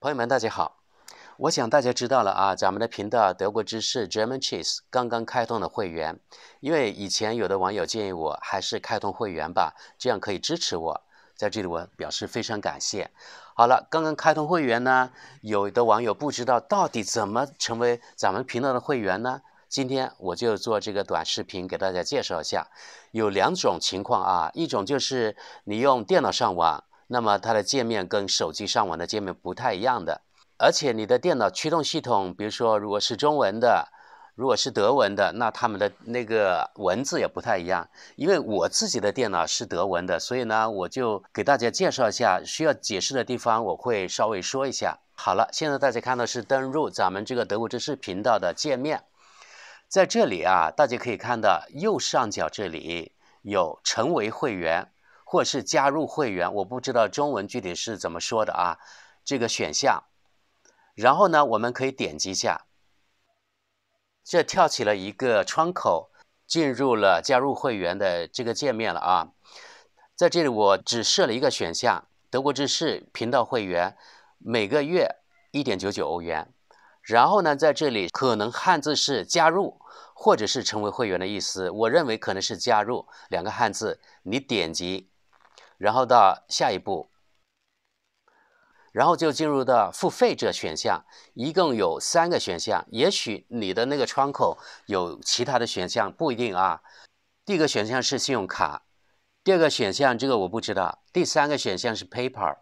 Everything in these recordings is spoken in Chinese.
朋友们，大家好！我想大家知道了啊，咱们的频道德国知识 German Cheese 刚刚开通了会员，因为以前有的网友建议我还是开通会员吧，这样可以支持我。在这里，我表示非常感谢。好了，刚刚开通会员呢，有的网友不知道到底怎么成为咱们频道的会员呢？今天我就做这个短视频给大家介绍一下。有两种情况啊，一种就是你用电脑上网。那么它的界面跟手机上网的界面不太一样的，而且你的电脑驱动系统，比如说如果是中文的，如果是德文的，那他们的那个文字也不太一样。因为我自己的电脑是德文的，所以呢，我就给大家介绍一下需要解释的地方，我会稍微说一下。好了，现在大家看到是登录咱们这个德国知识频道的界面，在这里啊，大家可以看到右上角这里有成为会员。或是加入会员，我不知道中文具体是怎么说的啊，这个选项，然后呢，我们可以点击一下，这跳起了一个窗口，进入了加入会员的这个界面了啊，在这里我只设了一个选项，德国之士频道会员，每个月一点九九欧元，然后呢，在这里可能汉字是加入或者是成为会员的意思，我认为可能是加入两个汉字，你点击。然后到下一步，然后就进入到付费者选项，一共有三个选项，也许你的那个窗口有其他的选项，不一定啊。第一个选项是信用卡，第二个选项这个我不知道，第三个选项是 paper，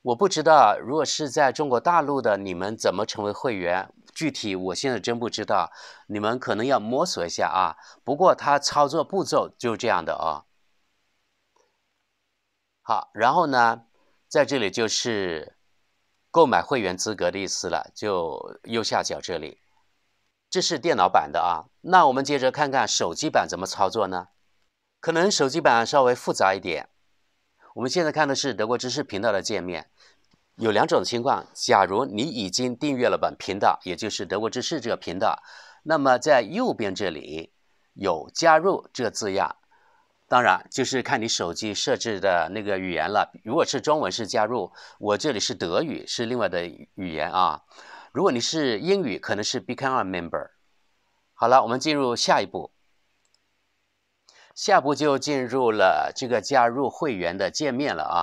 我不知道如果是在中国大陆的你们怎么成为会员，具体我现在真不知道，你们可能要摸索一下啊。不过它操作步骤就这样的啊。好，然后呢，在这里就是购买会员资格的意思了，就右下角这里，这是电脑版的啊。那我们接着看看手机版怎么操作呢？可能手机版稍微复杂一点。我们现在看的是德国知识频道的界面，有两种情况：假如你已经订阅了本频道，也就是德国知识这个频道，那么在右边这里有“加入”这字样。当然，就是看你手机设置的那个语言了。如果是中文，是加入；我这里是德语，是另外的语言啊。如果你是英语，可能是 Become a member。好了，我们进入下一步。下步就进入了这个加入会员的界面了啊。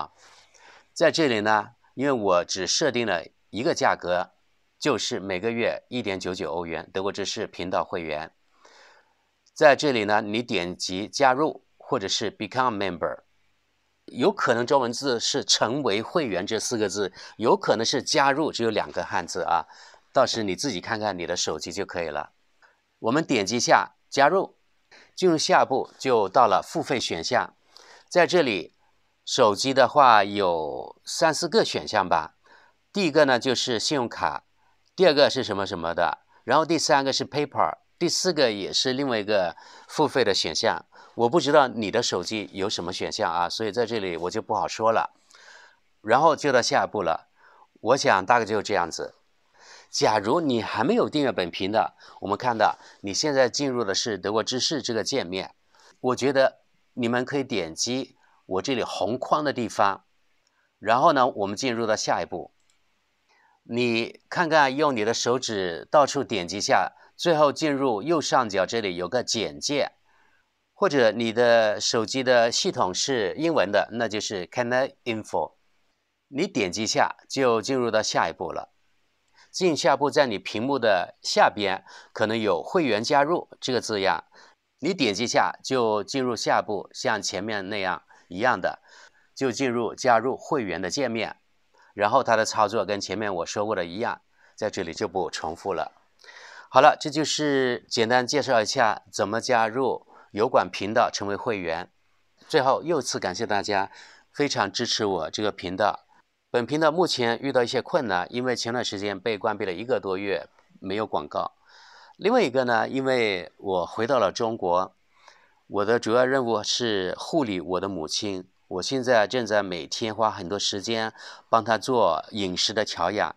在这里呢，因为我只设定了一个价格，就是每个月一点九九欧元，德国之识频道会员。在这里呢，你点击加入。或者是 become member，有可能中文字是成为会员这四个字，有可能是加入只有两个汉字啊，到时你自己看看你的手机就可以了。我们点击下加入，进入下一步就到了付费选项，在这里手机的话有三四个选项吧。第一个呢就是信用卡，第二个是什么什么的，然后第三个是 paper。第四个也是另外一个付费的选项，我不知道你的手机有什么选项啊，所以在这里我就不好说了。然后就到下一步了，我想大概就这样子。假如你还没有订阅本频的，我们看到你现在进入的是德国知识这个界面，我觉得你们可以点击我这里红框的地方，然后呢，我们进入到下一步。你看看用你的手指到处点击下。最后进入右上角，这里有个简介，或者你的手机的系统是英文的，那就是 c a n i Info。你点击下就进入到下一步了。进下一步，在你屏幕的下边可能有会员加入这个字样，你点击下就进入下一步，像前面那样一样的，就进入加入会员的界面。然后它的操作跟前面我说过的一样，在这里就不重复了。好了，这就是简单介绍一下怎么加入油管频道成为会员。最后，又一次感谢大家，非常支持我这个频道。本频道目前遇到一些困难，因为前段时间被关闭了一个多月，没有广告。另外一个呢，因为我回到了中国，我的主要任务是护理我的母亲。我现在正在每天花很多时间帮她做饮食的调养。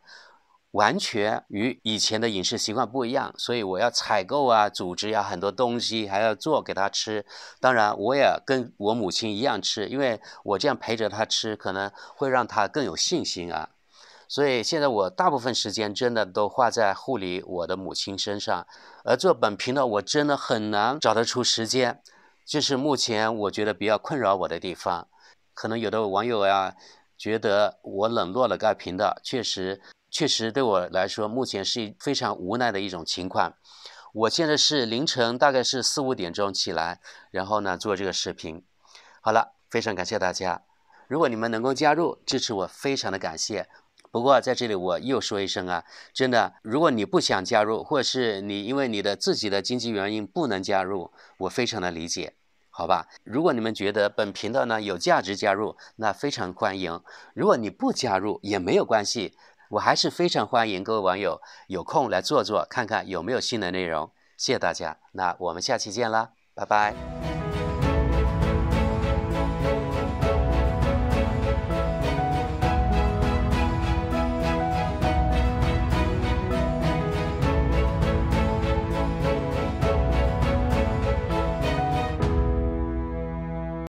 完全与以前的饮食习惯不一样，所以我要采购啊、组织呀很多东西，还要做给他吃。当然，我也跟我母亲一样吃，因为我这样陪着她吃，可能会让她更有信心啊。所以现在我大部分时间真的都花在护理我的母亲身上，而做本频道我真的很难找得出时间。这是目前我觉得比较困扰我的地方，可能有的网友呀觉得我冷落了该频道，确实。确实对我来说，目前是非常无奈的一种情况。我现在是凌晨，大概是四五点钟起来，然后呢做这个视频。好了，非常感谢大家。如果你们能够加入支持我，非常的感谢。不过在这里我又说一声啊，真的，如果你不想加入，或是你因为你的自己的经济原因不能加入，我非常的理解，好吧？如果你们觉得本频道呢有价值加入，那非常欢迎。如果你不加入也没有关系。我还是非常欢迎各位网友有空来坐坐，看看有没有新的内容。谢谢大家，那我们下期见啦，拜拜。